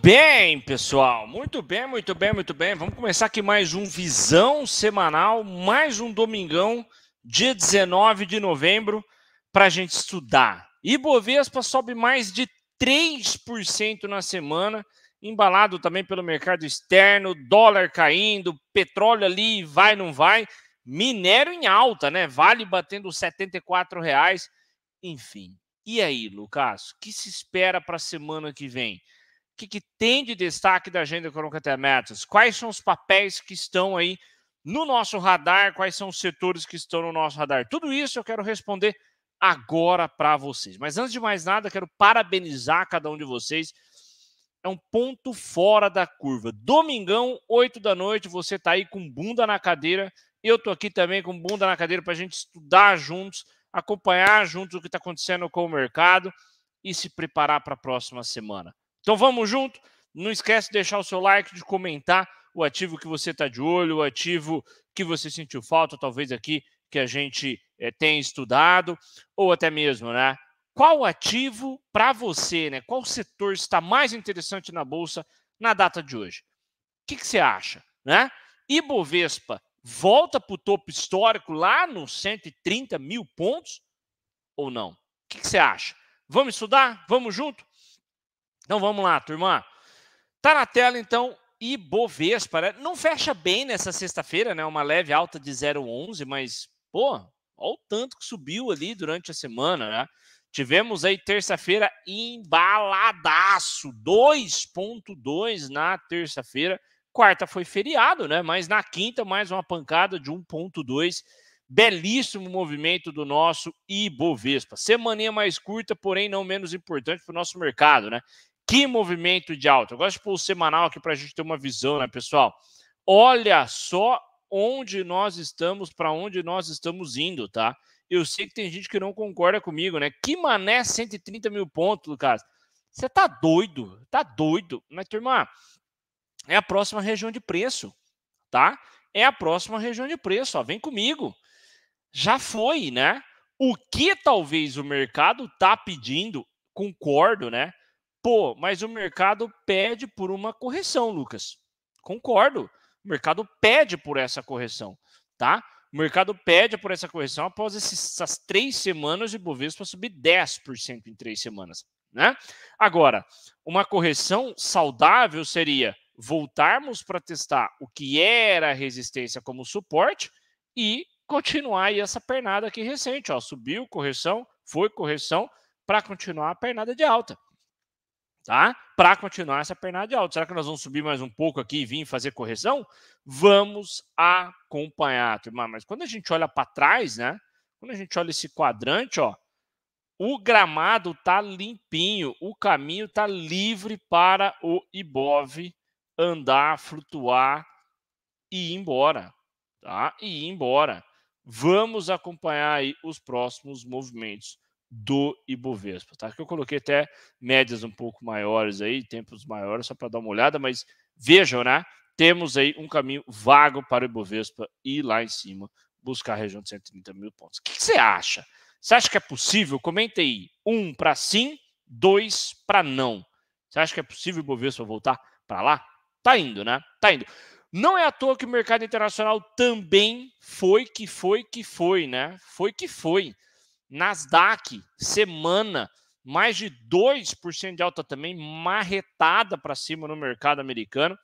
bem, pessoal. Muito bem, muito bem, muito bem. Vamos começar aqui mais um Visão Semanal, mais um domingão, dia 19 de novembro, para a gente estudar. Ibovespa sobe mais de 3% na semana, embalado também pelo mercado externo, dólar caindo, petróleo ali, vai, não vai. Minério em alta, né? Vale batendo 74 reais. Enfim. E aí, Lucas, o que se espera para a semana que vem? que, que tem de destaque da agenda econômica Temetas? Quais são os papéis que estão aí no nosso radar? Quais são os setores que estão no nosso radar? Tudo isso eu quero responder agora para vocês. Mas antes de mais nada, quero parabenizar cada um de vocês. É um ponto fora da curva. Domingão, 8 da noite, você está aí com bunda na cadeira. Eu estou aqui também com bunda na cadeira para a gente estudar juntos, acompanhar juntos o que está acontecendo com o mercado e se preparar para a próxima semana. Então vamos junto. Não esquece de deixar o seu like, de comentar o ativo que você está de olho, o ativo que você sentiu falta, talvez aqui que a gente é, tenha estudado, ou até mesmo, né? Qual ativo para você, né? Qual setor está mais interessante na bolsa na data de hoje? O que, que você acha, né? Ibovespa volta para o topo histórico lá nos 130 mil pontos ou não? O que, que você acha? Vamos estudar? Vamos junto? Então vamos lá, turma. Tá na tela então Ibovespa. Né? Não fecha bem nessa sexta-feira, né? Uma leve alta de 0,11, mas pô, olha o tanto que subiu ali durante a semana, né? Tivemos aí terça-feira embaladaço, 2.2 na terça-feira. Quarta foi feriado, né? Mas na quinta mais uma pancada de 1.2 belíssimo movimento do nosso Ibovespa. Semaninha mais curta, porém não menos importante para o nosso mercado, né? Que movimento de alta. Eu gosto de pôr o semanal aqui para a gente ter uma visão, né, pessoal? Olha só onde nós estamos, para onde nós estamos indo, tá? Eu sei que tem gente que não concorda comigo, né? Que mané 130 mil pontos, Lucas. Você tá doido, tá doido. Mas, turma, é a próxima região de preço, tá? É a próxima região de preço, ó. Vem comigo. Já foi, né? O que talvez o mercado tá pedindo, concordo, né? Pô, mas o mercado pede por uma correção, Lucas. Concordo. O mercado pede por essa correção, tá? O mercado pede por essa correção após essas três semanas de Bovespa subir 10% em três semanas, né? Agora, uma correção saudável seria voltarmos para testar o que era a resistência como suporte e continuar aí essa pernada aqui recente, ó, subiu correção, foi correção para continuar a pernada de alta tá? Para continuar essa pernada de alta. Será que nós vamos subir mais um pouco aqui e vir fazer correção? Vamos acompanhar, turma. Mas quando a gente olha para trás, né? Quando a gente olha esse quadrante, ó, o gramado tá limpinho, o caminho tá livre para o Ibov andar, flutuar e ir embora, tá? E ir embora. Vamos acompanhar aí os próximos movimentos do Ibovespa, tá? Que eu coloquei até médias um pouco maiores aí, tempos maiores, só para dar uma olhada, mas vejam, né? Temos aí um caminho vago para o Ibovespa ir lá em cima buscar a região de 130 mil pontos. O que, você acha? Você acha que é possível? Comenta aí. Um para sim, dois para não. Você acha que é possível o Ibovespa voltar para lá? Tá indo, né? Tá indo. Não é à toa que o mercado internacional também foi que foi que foi, né? Foi que foi. Nasdaq, semana, mais de 2% de alta também, marretada para cima no mercado americano.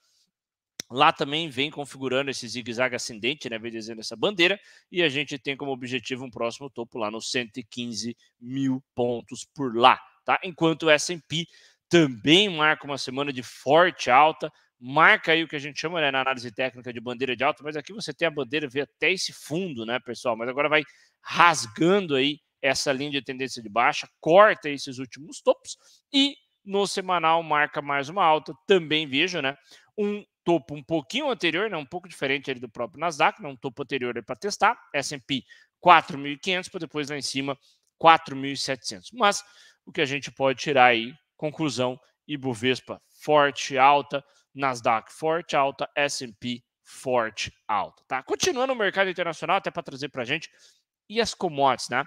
Lá também vem configurando esse zigue-zague ascendente, né? Vem dizendo essa bandeira, e a gente tem como objetivo um próximo topo lá nos 115 mil pontos por lá, tá? Enquanto o SP também marca uma semana de forte alta, marca aí o que a gente chama né, na análise técnica de bandeira de alta, mas aqui você tem a bandeira, vê até esse fundo, né, pessoal? Mas agora vai rasgando aí essa linha de tendência de baixa, corta esses últimos topos e no semanal marca mais uma alta, também vejo, né? Um topo um pouquinho anterior, né, um pouco diferente ali do próprio Nasdaq, né, um topo anterior para testar, S&P 4.500 para depois lá em cima 4.700. Mas o que a gente pode tirar aí, conclusão, Ibovespa forte alta, Nasdaq forte alta, S&P forte alta, tá? Continuando o mercado internacional, até para trazer para a gente, e as commodities, né?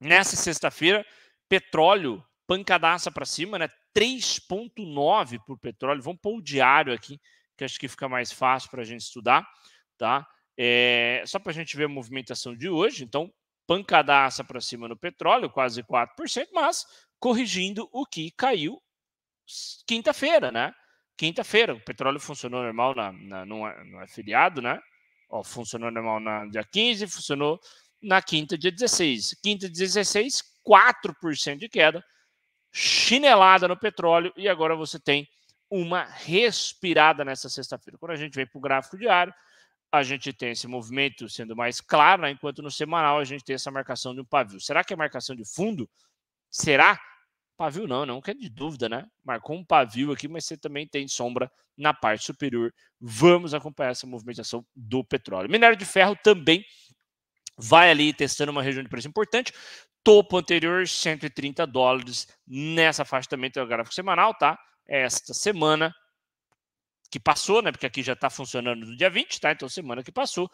Nessa sexta-feira, petróleo pancadaça para cima, né? 3,9 por petróleo. Vamos pôr o diário aqui, que acho que fica mais fácil para a gente estudar, tá? É, só para a gente ver a movimentação de hoje. Então, pancadaça para cima no petróleo, quase 4%, mas corrigindo o que caiu quinta-feira, né? Quinta-feira, o petróleo funcionou normal na, na, no, é, no é né? Ó, funcionou normal no dia 15, funcionou na quinta, dia 16. Quinta, 16, 4% de queda, chinelada no petróleo, e agora você tem uma respirada nessa sexta-feira. Quando a gente vem para o gráfico diário, a gente tem esse movimento sendo mais claro, né? enquanto no semanal a gente tem essa marcação de um pavio. Será que é marcação de fundo? Será? Pavio não, não que é de dúvida, né? Marcou um pavio aqui, mas você também tem sombra na parte superior. Vamos acompanhar essa movimentação do petróleo. Minério de ferro também vai ali testando uma região de preço importante. Topo anterior, 130 dólares nessa faixa também tem o gráfico semanal, tá? É esta semana que passou, né? Porque aqui já está funcionando no dia 20, tá? Então, semana que passou,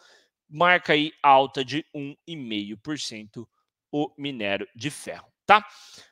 marca aí alta de 1,5% o minério de ferro, tá?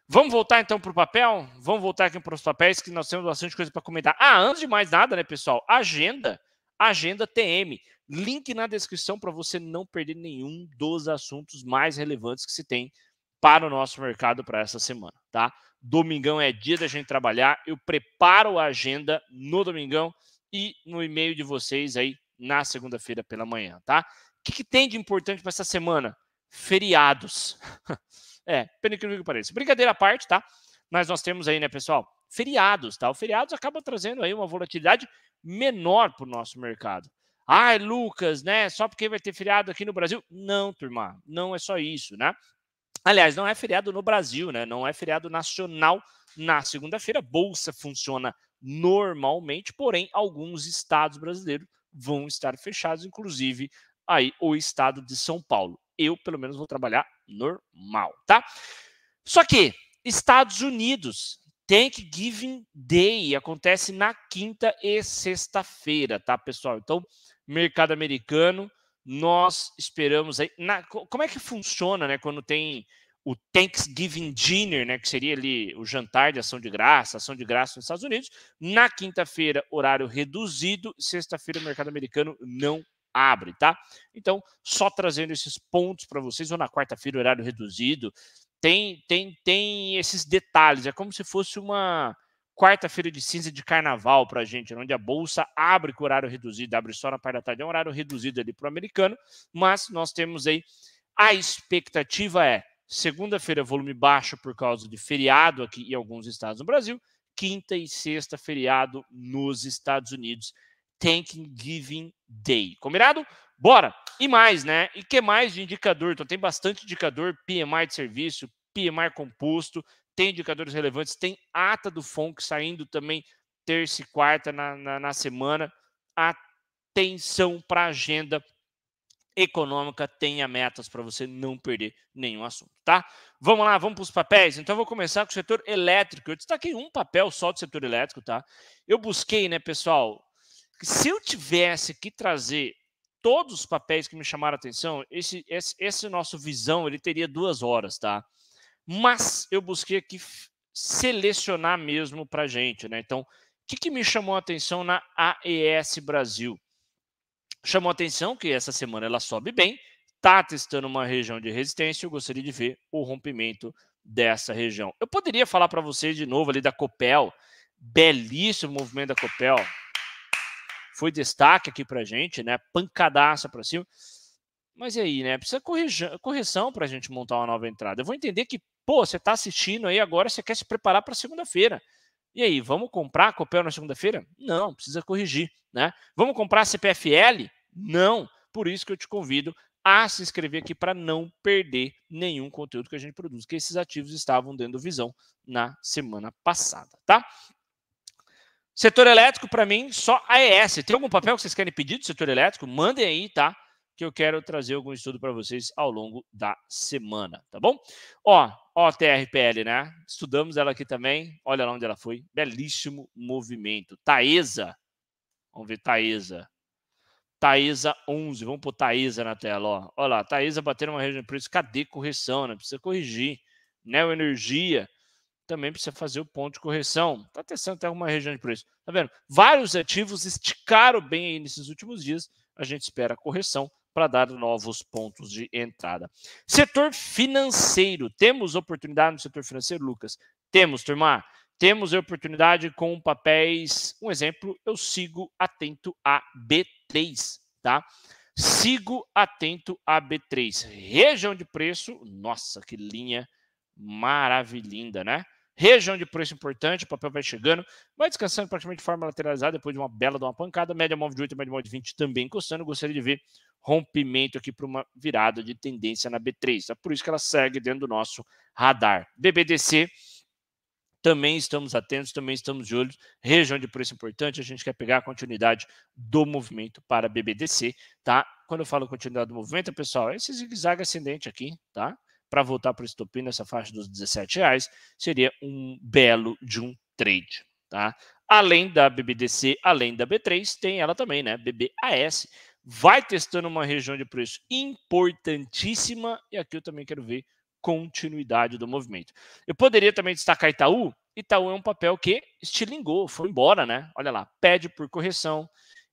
Vamos voltar então para o papel? Vamos voltar aqui para os papéis que nós temos bastante coisa para comentar. Ah, antes de mais nada, né, pessoal? Agenda Agenda TM. Link na descrição para você não perder nenhum dos assuntos mais relevantes que se tem para o nosso mercado para essa semana, tá? Domingão é dia da gente trabalhar. Eu preparo a agenda no domingão e no e-mail de vocês aí na segunda-feira pela manhã, tá? O que, que tem de importante para essa semana? Feriados. é, pena que não pareça. Brincadeira à parte, tá? Mas nós temos aí, né, pessoal? Feriados, tá? O feriados acaba trazendo aí uma volatilidade menor para o nosso mercado. Ai, Lucas, né? Só porque vai ter feriado aqui no Brasil? Não, turma, não é só isso, né? Aliás, não é feriado no Brasil, né? Não é feriado nacional na segunda-feira. Bolsa funciona normalmente, porém, alguns estados brasileiros vão estar fechados, inclusive aí o estado de São Paulo. Eu, pelo menos, vou trabalhar normal, tá? Só que Estados Unidos Thanksgiving Day acontece na quinta e sexta-feira, tá, pessoal? Então, mercado americano, nós esperamos aí. Na, como é que funciona, né? Quando tem o Thanksgiving Dinner, né? Que seria ali o jantar de ação de graça, ação de graça nos Estados Unidos. Na quinta-feira, horário reduzido. Sexta-feira, o mercado americano não abre, tá? Então, só trazendo esses pontos para vocês, ou na quarta-feira, horário reduzido tem, tem, tem esses detalhes. É como se fosse uma quarta-feira de cinza de carnaval para a gente, onde a bolsa abre com horário reduzido, abre só na parte da tarde, é um horário reduzido ali para o americano, mas nós temos aí a expectativa é segunda-feira volume baixo por causa de feriado aqui em alguns estados no Brasil, quinta e sexta feriado nos Estados Unidos. Thanksgiving Day. Combinado? Bora! E mais, né? E que mais de indicador? Então tem bastante indicador, PMI de serviço, PMI composto, tem indicadores relevantes, tem ata do FONC saindo também terça e quarta na, na, na semana. Atenção para a agenda econômica, tenha metas para você não perder nenhum assunto, tá? Vamos lá, vamos para os papéis. Então, eu vou começar com o setor elétrico. Eu destaquei um papel só do setor elétrico, tá? Eu busquei, né, pessoal, que se eu tivesse que trazer todos os papéis que me chamaram a atenção, esse, esse, esse nosso visão, ele teria duas horas, tá? Mas eu busquei aqui selecionar mesmo para gente, né? Então, o que, que me chamou a atenção na AES Brasil? Chamou a atenção que essa semana ela sobe bem, está testando uma região de resistência, eu gostaria de ver o rompimento dessa região. Eu poderia falar para vocês de novo ali da Copel, belíssimo movimento da Copel, foi destaque aqui para gente, né? Pancadaça para cima. Mas e aí, né? Precisa corrija, correção para a gente montar uma nova entrada. Eu vou entender que, pô, você está assistindo aí agora, você quer se preparar para segunda-feira. E aí, vamos comprar Copel na segunda-feira? Não, precisa corrigir, né? Vamos comprar CPFL? Não. Por isso que eu te convido a se inscrever aqui para não perder nenhum conteúdo que a gente produz, que esses ativos estavam dando visão na semana passada, tá? Setor elétrico, para mim, só AES. Tem algum papel que vocês querem pedir do setor elétrico? Mandem aí, tá? Que eu quero trazer algum estudo para vocês ao longo da semana, tá bom? Ó, ó, TRPL, né? Estudamos ela aqui também. Olha lá onde ela foi. Belíssimo movimento. Taesa. Vamos ver, Taesa. Taesa 11. Vamos pôr Taesa na tela, ó. Olha lá, Taesa batendo uma região de preço. Cadê correção, né? Precisa corrigir. Neo Energia também precisa fazer o ponto de correção. Está testando até alguma região de preço. Está vendo? Vários ativos esticaram bem aí nesses últimos dias. A gente espera a correção para dar novos pontos de entrada. Setor financeiro. Temos oportunidade no setor financeiro, Lucas? Temos, turma. Temos oportunidade com papéis. Um exemplo, eu sigo atento a B3, tá? Sigo atento a B3. Região de preço, nossa, que linha maravilhinda, né? Região de preço importante, o papel vai chegando, vai descansando praticamente de forma lateralizada depois de uma bela de uma pancada. Média móvel de 8, média móvel de 20 também encostando. Gostaria de ver rompimento aqui para uma virada de tendência na B3. É tá? por isso que ela segue dentro do nosso radar. BBDC, também estamos atentos, também estamos de olho. Região de preço importante, a gente quer pegar a continuidade do movimento para BBDC, tá? Quando eu falo continuidade do movimento, pessoal, é esse zigue-zague ascendente aqui, tá? para voltar para o estopim nessa faixa dos 17 reais, seria um belo de um trade. Tá? Além da BBDC, além da B3, tem ela também, né? BBAS. Vai testando uma região de preço importantíssima e aqui eu também quero ver continuidade do movimento. Eu poderia também destacar Itaú. Itaú é um papel que estilingou, foi embora, né? Olha lá, pede por correção,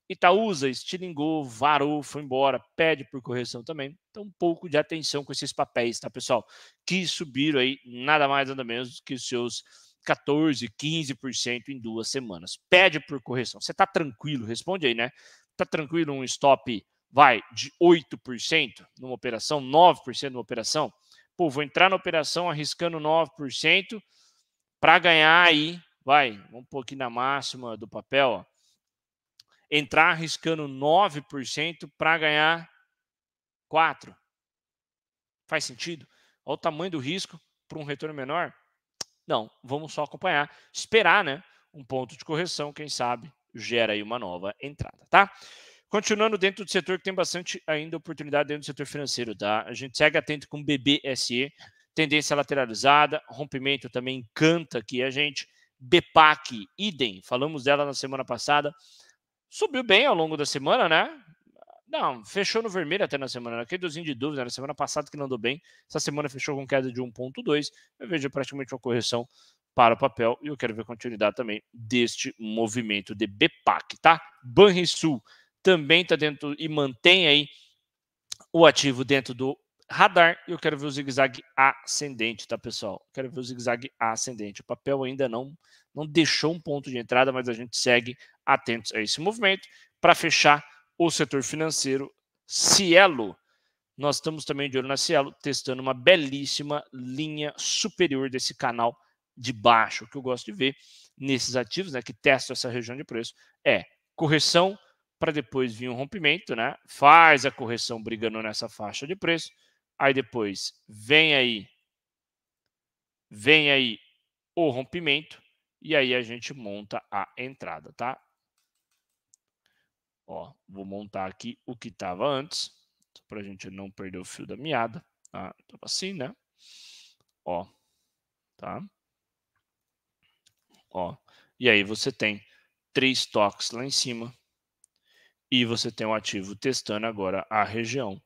Itaúsa estilingou, varou, foi embora, pede por correção também. Então, um pouco de atenção com esses papéis, tá, pessoal? Que subiram aí nada mais, nada menos que os seus 14, 15% em duas semanas. Pede por correção. Você tá tranquilo? Responde aí, né? Tá tranquilo um stop, vai, de 8% numa operação, 9% numa operação? Pô, vou entrar na operação arriscando 9% para ganhar aí, vai, vamos pôr aqui na máxima do papel, ó entrar arriscando 9% para ganhar 4%. Faz sentido? Olha o tamanho do risco para um retorno menor. Não, vamos só acompanhar, esperar, né? Um ponto de correção, quem sabe gera aí uma nova entrada, tá? Continuando dentro do setor que tem bastante ainda oportunidade dentro do setor financeiro, tá? A gente segue atento com BBSE, tendência lateralizada, rompimento também encanta aqui a gente. BPAC, idem, falamos dela na semana passada, Subiu bem ao longo da semana, né? Não, fechou no vermelho até na semana. Aquele dozinho de dúvida, na né? semana passada que não andou bem. Essa semana fechou com queda de 1,2. Eu vejo praticamente uma correção para o papel e eu quero ver continuidade também deste movimento de BPAC, tá? Banrisul também está dentro e mantém aí o ativo dentro do radar. Eu quero ver o zigue-zague ascendente, tá, pessoal? Quero ver o zigue-zague ascendente. O papel ainda não não deixou um ponto de entrada, mas a gente segue atentos a esse movimento. Para fechar, o setor financeiro, Cielo. Nós estamos também de olho na Cielo, testando uma belíssima linha superior desse canal de baixo. que eu gosto de ver nesses ativos, né, que testam essa região de preço, é correção para depois vir um rompimento, né? Faz a correção brigando nessa faixa de preço, aí depois vem aí vem aí o rompimento e aí a gente monta a entrada, tá? Ó, vou montar aqui o que estava antes, para a gente não perder o fio da meada. Tá? assim, né? Ó, tá? Ó, e aí você tem três toques lá em cima e você tem o um ativo testando agora a região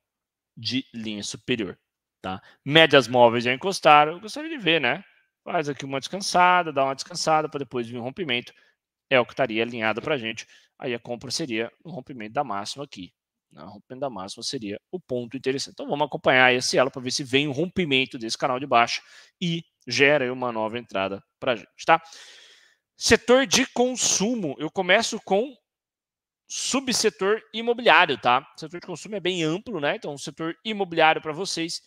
de linha superior, tá? Médias móveis já encostaram, eu gostaria de ver, né? faz aqui uma descansada, dá uma descansada para depois vir um rompimento. É o que estaria alinhado para a gente. Aí a compra seria um rompimento da máxima aqui. Né? rompimento da máxima seria o ponto interessante. Então vamos acompanhar esse ela para ver se vem um rompimento desse canal de baixo e gera uma nova entrada para a gente, tá? Setor de consumo, eu começo com subsetor imobiliário, tá? setor de consumo é bem amplo, né? Então, setor imobiliário para vocês,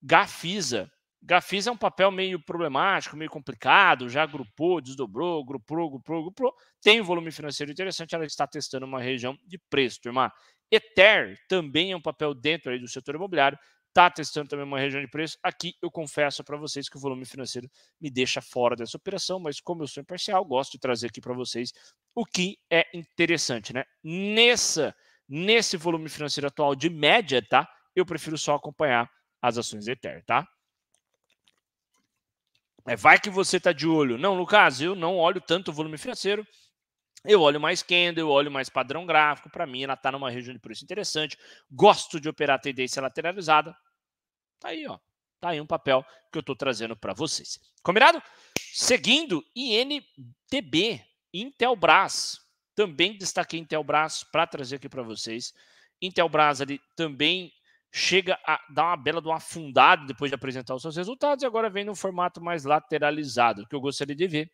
Gafisa, Gafis é um papel meio problemático, meio complicado, já agrupou, desdobrou, agrupou, agrupou, agrupou. Tem um volume financeiro interessante, ela está testando uma região de preço, turma. Ether também é um papel dentro aí do setor imobiliário, está testando também uma região de preço. Aqui eu confesso para vocês que o volume financeiro me deixa fora dessa operação, mas como eu sou imparcial, gosto de trazer aqui para vocês o que é interessante, né? Nessa, nesse volume financeiro atual de média, tá? Eu prefiro só acompanhar as ações Ether, tá? É, vai que você está de olho. Não, Lucas, eu não olho tanto o volume financeiro. Eu olho mais candle, eu olho mais padrão gráfico. Para mim, ela está numa região de preço interessante. Gosto de operar tendência lateralizada. Tá aí, ó. Tá aí um papel que eu estou trazendo para vocês. Combinado? Seguindo, INTB, Intelbras. Também destaquei Intelbras para trazer aqui para vocês. Intelbras ali também chega a dar uma bela de uma afundada depois de apresentar os seus resultados e agora vem no formato mais lateralizado, que eu gostaria de ver.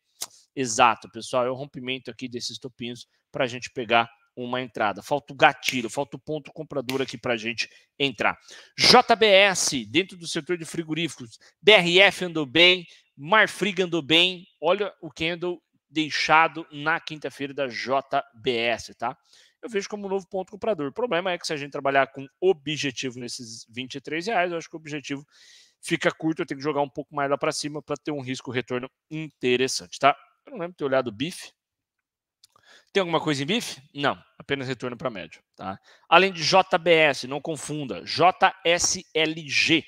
Exato, pessoal, é o rompimento aqui desses topinhos para a gente pegar uma entrada. Falta o gatilho, falta o ponto comprador aqui para a gente entrar. JBS, dentro do setor de frigoríficos, BRF andou bem, Marfrig andou bem, olha o candle deixado na quinta-feira da JBS, tá? eu vejo como um novo ponto comprador. O problema é que se a gente trabalhar com objetivo nesses 23 reais, eu acho que o objetivo fica curto, eu tenho que jogar um pouco mais lá para cima para ter um risco retorno interessante, tá? Eu não lembro de ter olhado o BIF. Tem alguma coisa em BIF? Não, apenas retorno para médio, tá? Além de JBS, não confunda, JSLG,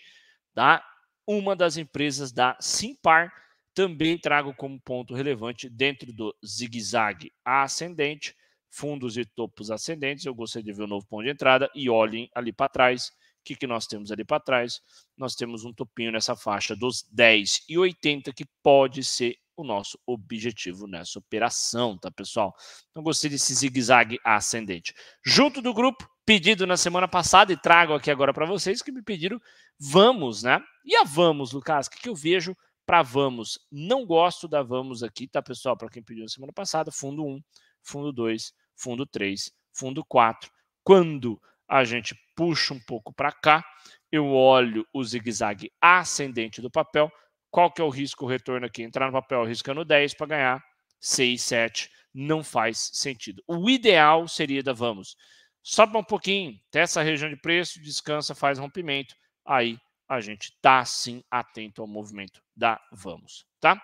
tá? Uma das empresas da Simpar, também trago como ponto relevante dentro do zigue-zague ascendente fundos e topos ascendentes. Eu gostei de ver o um novo ponto de entrada e olhem ali para trás. O que, que nós temos ali para trás? Nós temos um topinho nessa faixa dos 10 e 80, que pode ser o nosso objetivo nessa operação, tá, pessoal? Então, gostei desse zigue-zague ascendente. Junto do grupo, pedido na semana passada, e trago aqui agora para vocês, que me pediram Vamos, né? E a Vamos, Lucas, o que, que eu vejo para Vamos? Não gosto da Vamos aqui, tá, pessoal? Para quem pediu na semana passada, fundo 1, fundo 2, fundo 3, fundo 4. Quando a gente puxa um pouco para cá, eu olho o zigue-zague ascendente do papel. Qual que é o risco o retorno aqui? Entrar no papel arriscando 10 para ganhar 6, 7. Não faz sentido. O ideal seria da Vamos. Sobe um pouquinho, testa a região de preço, descansa, faz rompimento. Aí a gente tá sim atento ao movimento da Vamos, tá?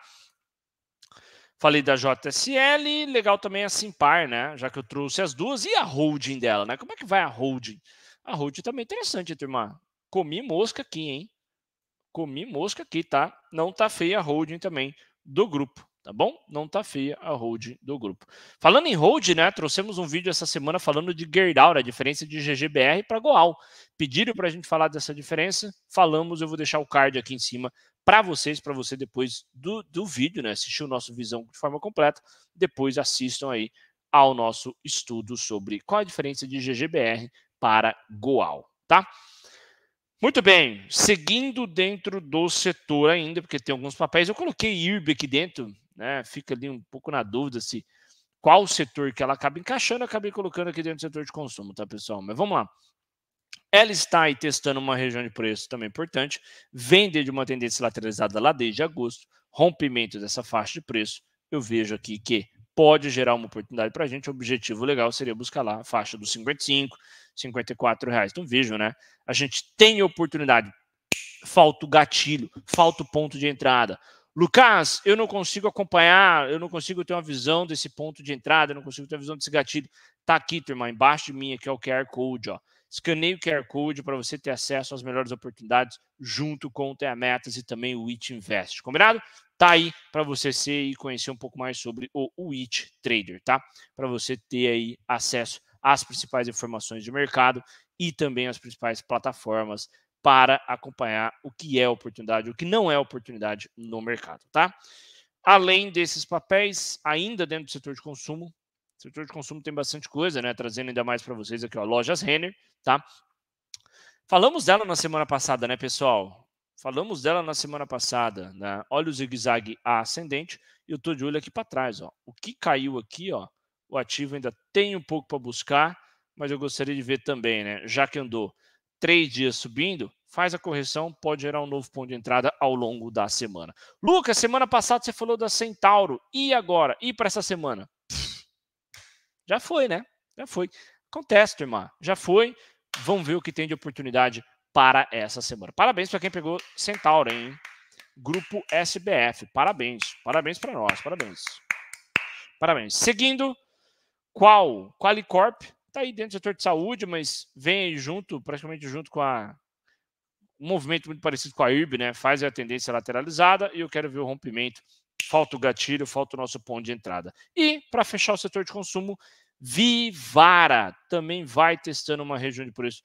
Falei da JSL, legal também a Simpar, né? Já que eu trouxe as duas e a holding dela, né? Como é que vai a holding? A holding também é interessante, turma. Comi mosca aqui, hein? Comi mosca aqui, tá? Não tá feia a holding também do grupo, tá bom? Não tá feia a holding do grupo. Falando em holding, né? Trouxemos um vídeo essa semana falando de Gerdau, né? a diferença de GGBR para Goal. Pediram para a gente falar dessa diferença, falamos, eu vou deixar o card aqui em cima para vocês, para você depois do, do vídeo, né? Assistir o nosso Visão de forma completa. Depois assistam aí ao nosso estudo sobre qual a diferença de GGBR para Goal, tá? Muito bem, seguindo dentro do setor ainda, porque tem alguns papéis, eu coloquei IRB aqui dentro, né? Fica ali um pouco na dúvida se qual setor que ela acaba encaixando, eu acabei colocando aqui dentro do setor de consumo, tá, pessoal? Mas vamos lá. Ela está aí testando uma região de preço também importante, vende de uma tendência lateralizada lá desde agosto, rompimento dessa faixa de preço. Eu vejo aqui que pode gerar uma oportunidade para a gente. O objetivo legal seria buscar lá a faixa dos 55, 54 reais. Então vejam, né? A gente tem oportunidade. Falta o gatilho, falta o ponto de entrada. Lucas, eu não consigo acompanhar, eu não consigo ter uma visão desse ponto de entrada, eu não consigo ter uma visão desse gatilho. Tá aqui, turma, embaixo de mim, aqui é o QR Code, ó. Escaneie o QR Code para você ter acesso às melhores oportunidades junto com o Tea Metas e também o It Invest. Combinado? Tá aí para você ser e conhecer um pouco mais sobre o It Trader, tá? Para você ter aí acesso às principais informações de mercado e também às principais plataformas para acompanhar o que é oportunidade, o que não é oportunidade no mercado, tá? Além desses papéis, ainda dentro do setor de consumo, o setor de consumo tem bastante coisa, né? Trazendo ainda mais para vocês aqui, ó, lojas Renner, tá? Falamos dela na semana passada, né, pessoal? Falamos dela na semana passada, né? Olha o zigue-zague ascendente e eu tô de olho aqui para trás, ó. O que caiu aqui, ó, o ativo ainda tem um pouco para buscar, mas eu gostaria de ver também, né? Já que andou três dias subindo, faz a correção, pode gerar um novo ponto de entrada ao longo da semana. Lucas, semana passada você falou da Centauro. E agora? E para essa semana? Já foi, né? Já foi. Acontece, irmã. Já foi. Vamos ver o que tem de oportunidade para essa semana. Parabéns para quem pegou Centauro, hein? Grupo SBF. Parabéns. Parabéns para nós. Parabéns. Parabéns. Seguindo, qual? Qualicorp. Está aí dentro do setor de saúde, mas vem aí junto, praticamente junto com a. Um movimento muito parecido com a IRB, né? Faz a tendência lateralizada e eu quero ver o rompimento falta o gatilho, falta o nosso ponto de entrada. E, para fechar o setor de consumo, Vivara também vai testando uma região de preço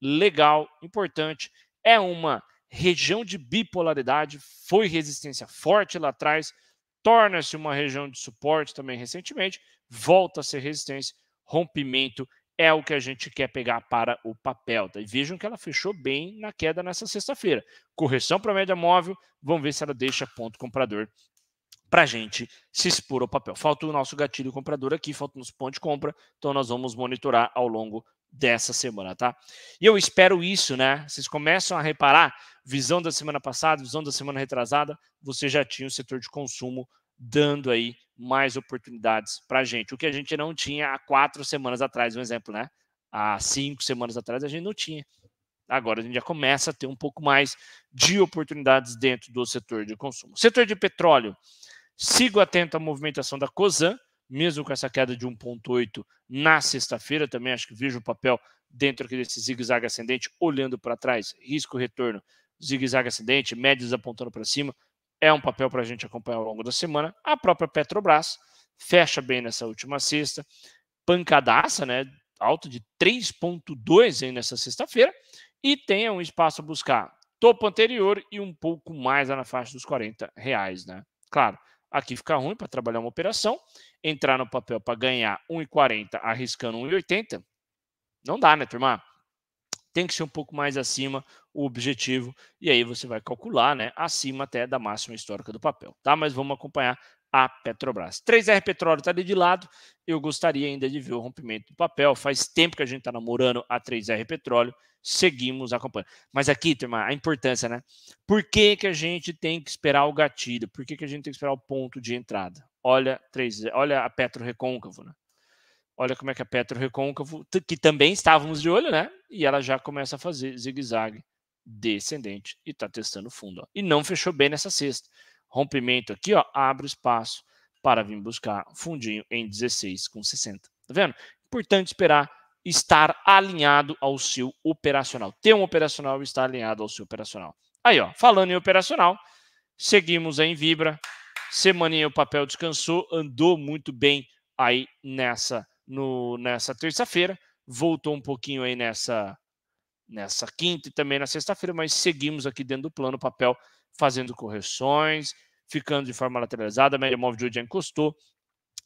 legal, importante. É uma região de bipolaridade, foi resistência forte lá atrás, torna-se uma região de suporte também recentemente, volta a ser resistência, rompimento é o que a gente quer pegar para o papel. Tá? E vejam que ela fechou bem na queda nessa sexta-feira. Correção para a média móvel, vamos ver se ela deixa ponto comprador para a gente se expor ao papel. Falta o nosso gatilho comprador aqui, falta o nosso ponto de compra, então nós vamos monitorar ao longo dessa semana, tá? E eu espero isso, né? Vocês começam a reparar, visão da semana passada, visão da semana retrasada, você já tinha o setor de consumo dando aí mais oportunidades para a gente, o que a gente não tinha há quatro semanas atrás, um exemplo, né? Há cinco semanas atrás a gente não tinha. Agora a gente já começa a ter um pouco mais de oportunidades dentro do setor de consumo. Setor de petróleo, Sigo atento à movimentação da COSAN, mesmo com essa queda de 1,8 na sexta-feira. Também acho que vejo o papel dentro aqui desse zigue-zague ascendente, olhando para trás, risco-retorno, zigue-zague ascendente, médias apontando para cima. É um papel para a gente acompanhar ao longo da semana. A própria Petrobras fecha bem nessa última sexta, pancadaça, né? Alto de 3,2 nessa sexta-feira, e tenha um espaço a buscar topo anterior e um pouco mais na faixa dos 40 reais, né? Claro, aqui fica ruim para trabalhar uma operação. Entrar no papel para ganhar 1,40 arriscando 1,80, não dá, né, turma? Tem que ser um pouco mais acima o objetivo, e aí você vai calcular, né, acima até da máxima histórica do papel, tá? Mas vamos acompanhar a Petrobras. 3R Petróleo está ali de lado. Eu gostaria ainda de ver o rompimento do papel. Faz tempo que a gente está namorando a 3R Petróleo. Seguimos acompanhando. Mas aqui, turma, a importância, né? Por que, que a gente tem que esperar o gatilho? Por que, que a gente tem que esperar o ponto de entrada? Olha, 3, olha a Petro Recôncavo, né? Olha como é que a Petro Recôncavo, que também estávamos de olho, né? E ela já começa a fazer zigue-zague descendente e está testando fundo. Ó. E não fechou bem nessa sexta rompimento aqui, ó, abre espaço para vir buscar fundinho em 16,60. Tá vendo? Importante esperar estar alinhado ao seu operacional. Ter um operacional e estar alinhado ao seu operacional. Aí, ó, falando em operacional, seguimos em Vibra. Semaninha o papel descansou, andou muito bem aí nessa no, nessa terça-feira, voltou um pouquinho aí nessa nessa quinta e também na sexta-feira, mas seguimos aqui dentro do plano o papel fazendo correções, ficando de forma lateralizada, a média móvel de hoje encostou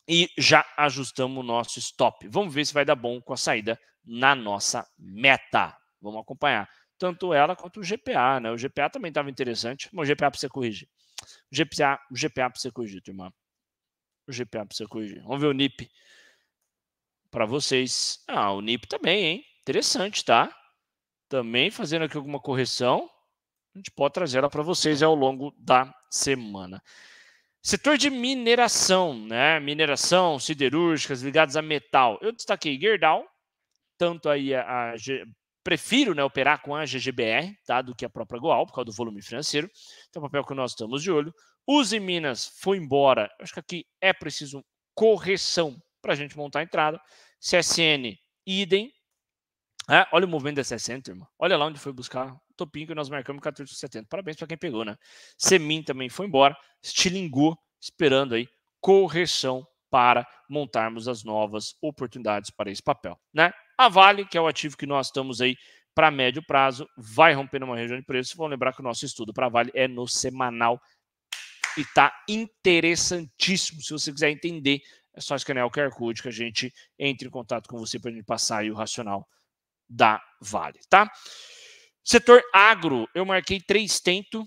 e já ajustamos o nosso stop. Vamos ver se vai dar bom com a saída na nossa meta. Vamos acompanhar tanto ela quanto o GPA, né? O GPA também estava interessante, mas o GPA para você corrigir. O GPA, o GPA para você corrigir, turma. O GPA para você corrigir. Vamos ver o NIP para vocês. Ah, o NIP também, hein? Interessante, tá? Também fazendo aqui alguma correção a gente pode trazer ela para vocês ao longo da semana. Setor de mineração, né? Mineração, siderúrgicas ligados a metal. Eu destaquei Gerdau, tanto aí a, a prefiro né, operar com a GGBR, tá, do que a própria Goal, por causa do volume financeiro. Então, é um papel que nós estamos de olho. Use Minas foi embora. Acho que aqui é preciso correção para a gente montar a entrada. CSN, idem. É, olha o movimento da CSN, irmão. Olha lá onde foi buscar topinho que nós marcamos 14,70. Parabéns para quem pegou, né? Semin também foi embora. Stilingu esperando aí correção para montarmos as novas oportunidades para esse papel, né? A Vale, que é o ativo que nós estamos aí para médio prazo, vai romper uma região de preço. Vão lembrar que o nosso estudo para a Vale é no semanal e tá interessantíssimo. Se você quiser entender, é só escanear o QR Code que a gente entre em contato com você para a gente passar aí o racional da Vale, tá? Setor agro, eu marquei três tento.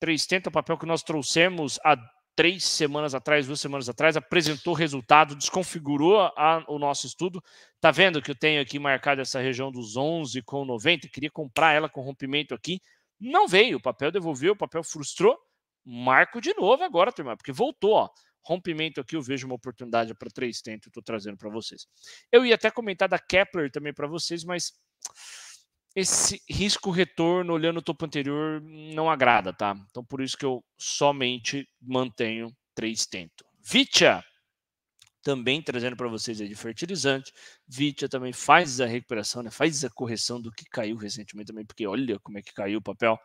Três tento é o papel que nós trouxemos há três semanas atrás, duas semanas atrás, apresentou resultado, desconfigurou a, o nosso estudo. Tá vendo que eu tenho aqui marcado essa região dos 11 com 90, queria comprar ela com rompimento aqui. Não veio, o papel devolveu, o papel frustrou. Marco de novo agora, turma, porque voltou, ó. Rompimento aqui, eu vejo uma oportunidade para três tento, estou trazendo para vocês. Eu ia até comentar da Kepler também para vocês, mas esse risco-retorno olhando o topo anterior não agrada, tá? Então por isso que eu somente mantenho três tento. Vitia, também trazendo para vocês aí de fertilizante. Vitia também faz a recuperação, né? faz a correção do que caiu recentemente também, porque olha como é que caiu o papel.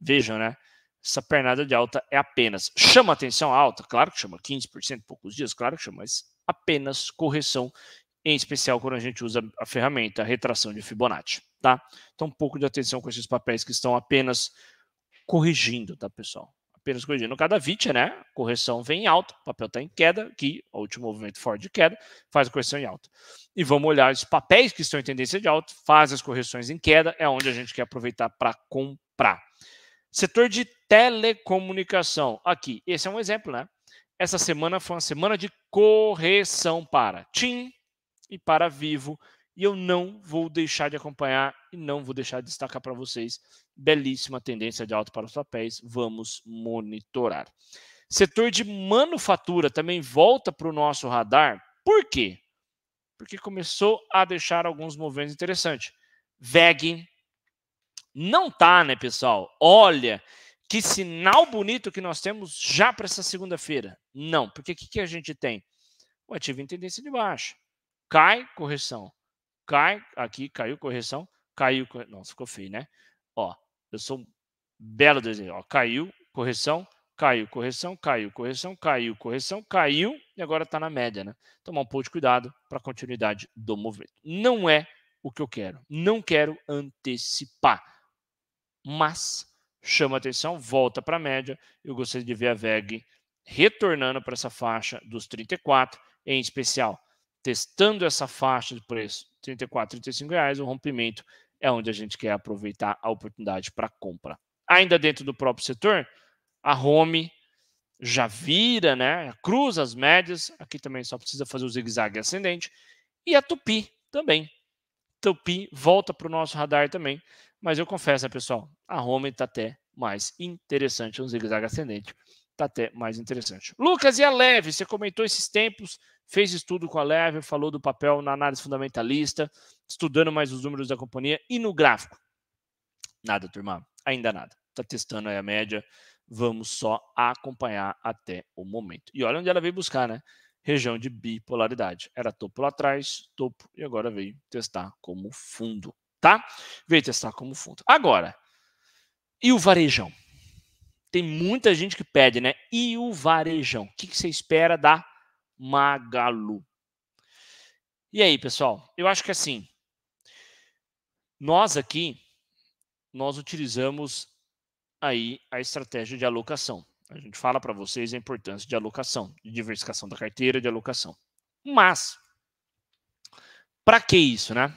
Vejam, né? Essa pernada de alta é apenas. Chama atenção alta, claro que chama, 15%, poucos dias, claro que chama, mas apenas correção, em especial quando a gente usa a ferramenta a retração de Fibonacci tá? Então, um pouco de atenção com esses papéis que estão apenas corrigindo, tá, pessoal? Apenas corrigindo. Cada VIT, né? Correção vem em alta, o papel está em queda, aqui o último movimento forte de queda faz a correção em alta. E vamos olhar os papéis que estão em tendência de alta, faz as correções em queda, é onde a gente quer aproveitar para comprar. Setor de telecomunicação. Aqui, esse é um exemplo, né? Essa semana foi uma semana de correção para TIM e para Vivo e eu não vou deixar de acompanhar e não vou deixar de destacar para vocês. Belíssima tendência de alta para os papéis, vamos monitorar. Setor de manufatura também volta para o nosso radar. Por quê? Porque começou a deixar alguns movimentos interessantes. VEG não tá, né, pessoal? Olha que sinal bonito que nós temos já para essa segunda-feira. Não, porque o que, que a gente tem? O ativo em tendência de baixa. Cai, correção cai aqui, caiu correção, caiu, não nossa, ficou feio, né? Ó, eu sou um belo desenho, ó, caiu, correção, caiu, correção, caiu, correção, caiu, correção, caiu, e agora está na média, né? Tomar um pouco de cuidado para a continuidade do movimento. Não é o que eu quero, não quero antecipar, mas chama atenção, volta para a média, eu gostaria de ver a VEG retornando para essa faixa dos 34, em especial testando essa faixa de preço, 34, 35 reais, o rompimento é onde a gente quer aproveitar a oportunidade para compra. Ainda dentro do próprio setor, a Home já vira, né? Cruza as médias, aqui também só precisa fazer o zigue-zague ascendente e a Tupi também. Tupi volta para o nosso radar também, mas eu confesso, né, pessoal, a Home está até mais interessante, um zigue-zague ascendente está até mais interessante. Lucas e a Leve, você comentou esses tempos fez estudo com a Lever, falou do papel na análise fundamentalista, estudando mais os números da companhia e no gráfico. Nada, turma, ainda nada. Está testando aí a média, vamos só acompanhar até o momento. E olha onde ela veio buscar, né? Região de bipolaridade. Era topo lá atrás, topo, e agora veio testar como fundo, tá? Veio testar como fundo. Agora, e o varejão? Tem muita gente que pede, né? E o varejão? O que, que você espera da Magalu. E aí, pessoal? Eu acho que assim, nós aqui, nós utilizamos aí a estratégia de alocação. A gente fala para vocês a importância de alocação, de diversificação da carteira, de alocação. Mas, para que isso, né?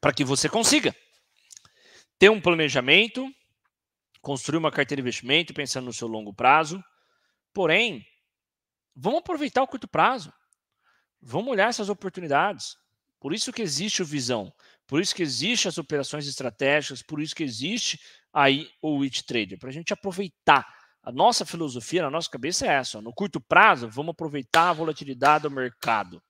Para que você consiga ter um planejamento, construir uma carteira de investimento pensando no seu longo prazo, Porém, vamos aproveitar o curto prazo. Vamos olhar essas oportunidades. Por isso que existe o visão, por isso que existe as operações estratégicas, por isso que existe aí o Witch Trader, para a gente aproveitar. A nossa filosofia, na nossa cabeça é essa. Ó, no curto prazo, vamos aproveitar a volatilidade do mercado.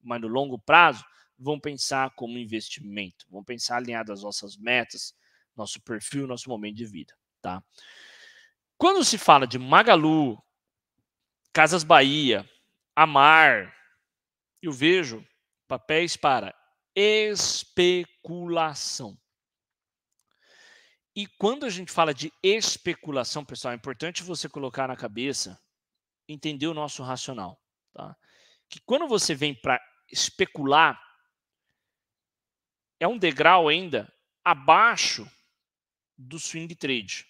Mas no longo prazo, vamos pensar como investimento. Vamos pensar alinhado às nossas metas, nosso perfil, nosso momento de vida. Tá? Quando se fala de Magalu, Casas Bahia, Amar. Eu vejo papéis para especulação. E quando a gente fala de especulação, pessoal, é importante você colocar na cabeça, entender o nosso racional. Tá? Que quando você vem para especular, é um degrau ainda abaixo do swing trade.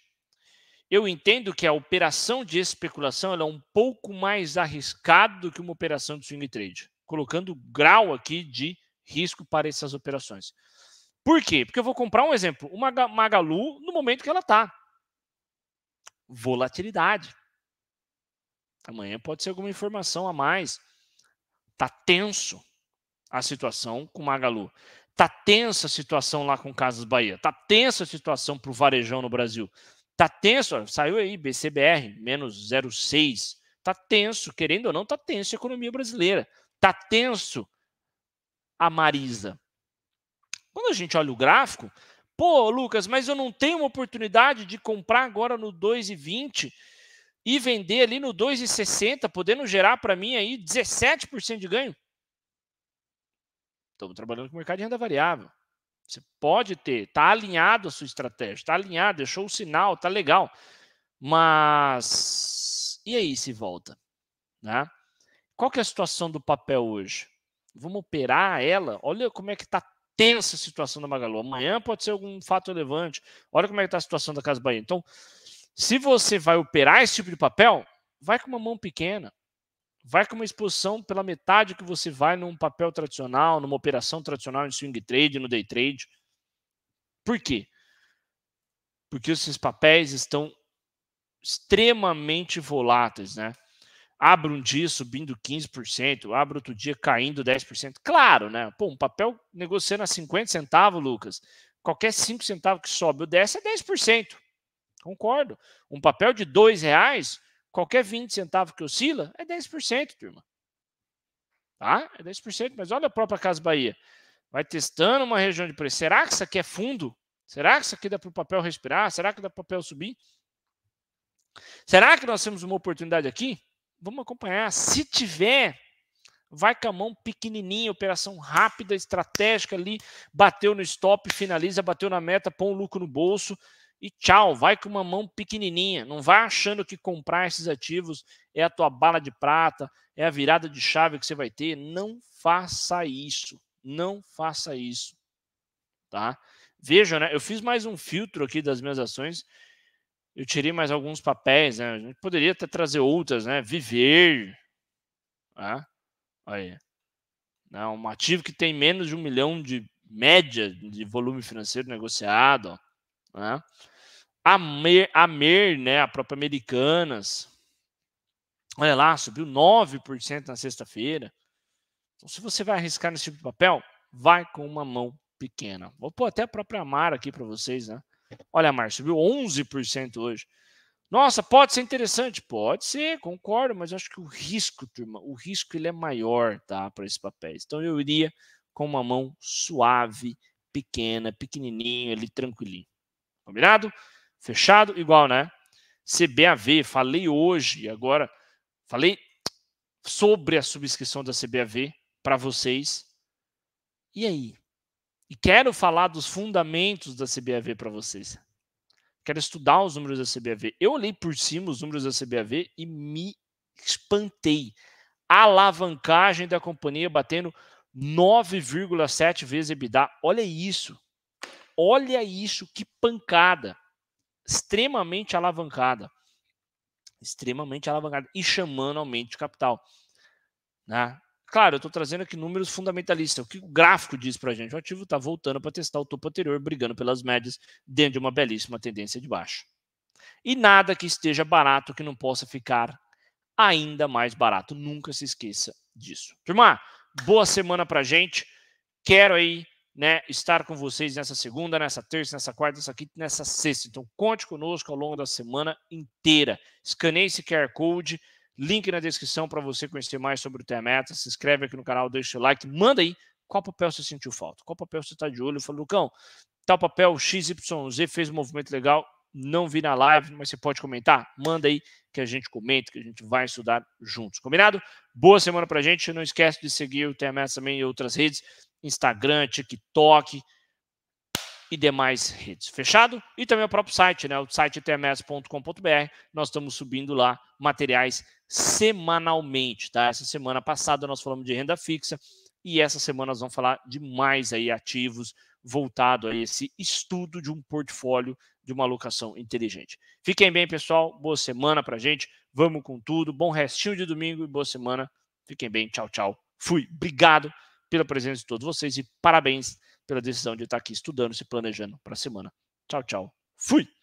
Eu entendo que a operação de especulação é um pouco mais arriscada do que uma operação de swing trade, colocando grau aqui de risco para essas operações. Por quê? Porque eu vou comprar um exemplo, uma Magalu no momento que ela está. Volatilidade. Amanhã pode ser alguma informação a mais. Tá tenso a situação com Magalu. Tá tensa a situação lá com Casas Bahia. Tá tensa a situação para o varejão no Brasil. Tá tenso, saiu aí BCBR, menos 0,6. Tá tenso, querendo ou não, tá tenso a economia brasileira. Tá tenso a Marisa. Quando a gente olha o gráfico, pô, Lucas, mas eu não tenho uma oportunidade de comprar agora no 2,20 e vender ali no 2,60, podendo gerar para mim aí 17% de ganho? Estamos trabalhando com o mercado de renda variável. Você pode ter, tá alinhado a sua estratégia, tá alinhado, deixou o sinal, tá legal. Mas e aí se volta, né? Qual que é a situação do papel hoje? Vamos operar ela? Olha como é que tá tensa a situação da Magalu. Amanhã pode ser algum fato relevante. Olha como é que tá a situação da Casa Bahia. Então, se você vai operar esse tipo de papel, vai com uma mão pequena vai com uma exposição pela metade que você vai num papel tradicional, numa operação tradicional em swing trade, no day trade. Por quê? Porque esses papéis estão extremamente voláteis, né? Abre um dia subindo 15%, abre outro dia caindo 10%. Claro, né? Pô, um papel negociando a 50 centavos, Lucas. Qualquer 5 centavos que sobe ou desce é 10%. Concordo. Um papel de R$ reais Qualquer 20 centavos que oscila é 10%, turma. Tá? É 10%, mas olha a própria Casa Bahia. Vai testando uma região de preço. Será que isso aqui é fundo? Será que isso aqui dá para o papel respirar? Será que dá para o papel subir? Será que nós temos uma oportunidade aqui? Vamos acompanhar. Se tiver, vai com a mão pequenininha, operação rápida, estratégica ali, bateu no stop, finaliza, bateu na meta, põe o lucro no bolso e tchau, vai com uma mão pequenininha, não vai achando que comprar esses ativos é a tua bala de prata, é a virada de chave que você vai ter, não faça isso, não faça isso, tá? Veja, né, eu fiz mais um filtro aqui das minhas ações, eu tirei mais alguns papéis, né, a gente poderia até trazer outras, né, viver, tá? Olha aí. Né, um ativo que tem menos de um milhão de média de volume financeiro negociado, ó, né? a Mer, a Mer, né, a própria Americanas, olha lá, subiu 9% na sexta-feira. Então, se você vai arriscar nesse tipo de papel, vai com uma mão pequena. Vou pôr até a própria Mar aqui para vocês, né? Olha a Mar, subiu 11% hoje. Nossa, pode ser interessante? Pode ser, concordo, mas acho que o risco, turma, o risco ele é maior, tá, para esses papéis. Então eu iria com uma mão suave, pequena, pequenininho, ali tranquilinho. Combinado? Fechado? Igual, né? CBAV, falei hoje, agora, falei sobre a subscrição da CBAV para vocês. E aí? E quero falar dos fundamentos da CBAV para vocês. Quero estudar os números da CBAV. Eu olhei por cima os números da CBAV e me espantei. A alavancagem da companhia batendo 9,7 vezes EBITDA. Olha isso. Olha isso, que pancada extremamente alavancada. Extremamente alavancada e chamando aumento de capital. Né? Claro, eu estou trazendo aqui números fundamentalistas. O que o gráfico diz para a gente? O ativo está voltando para testar o topo anterior, brigando pelas médias, dentro de uma belíssima tendência de baixo. E nada que esteja barato que não possa ficar ainda mais barato. Nunca se esqueça disso. Turma, boa semana para gente. Quero aí né, estar com vocês nessa segunda, nessa terça, nessa quarta, nessa quinta, nessa sexta. Então, conte conosco ao longo da semana inteira. Escaneie esse QR Code, link na descrição para você conhecer mais sobre o Meta. Se inscreve aqui no canal, deixa o like, manda aí qual papel você sentiu falta, qual papel você está de olho. Falou, Lucão, tal papel XYZ fez um movimento legal, não vi na live, mas você pode comentar, manda aí que a gente comenta, que a gente vai estudar juntos. Combinado? Boa semana pra gente. Não esquece de seguir o TMS também e outras redes, Instagram, TikTok e demais redes. Fechado? E também o próprio site, né? O site tms.com.br. Nós estamos subindo lá materiais semanalmente, tá? Essa semana passada nós falamos de renda fixa e essa semana nós vamos falar de mais aí ativos voltado a esse estudo de um portfólio de uma locação inteligente. Fiquem bem, pessoal. Boa semana pra gente. Vamos com tudo. Bom restinho de domingo e boa semana. Fiquem bem. Tchau, tchau. Fui. Obrigado pela presença de todos vocês e parabéns pela decisão de estar aqui estudando, se planejando para a semana. Tchau, tchau. Fui.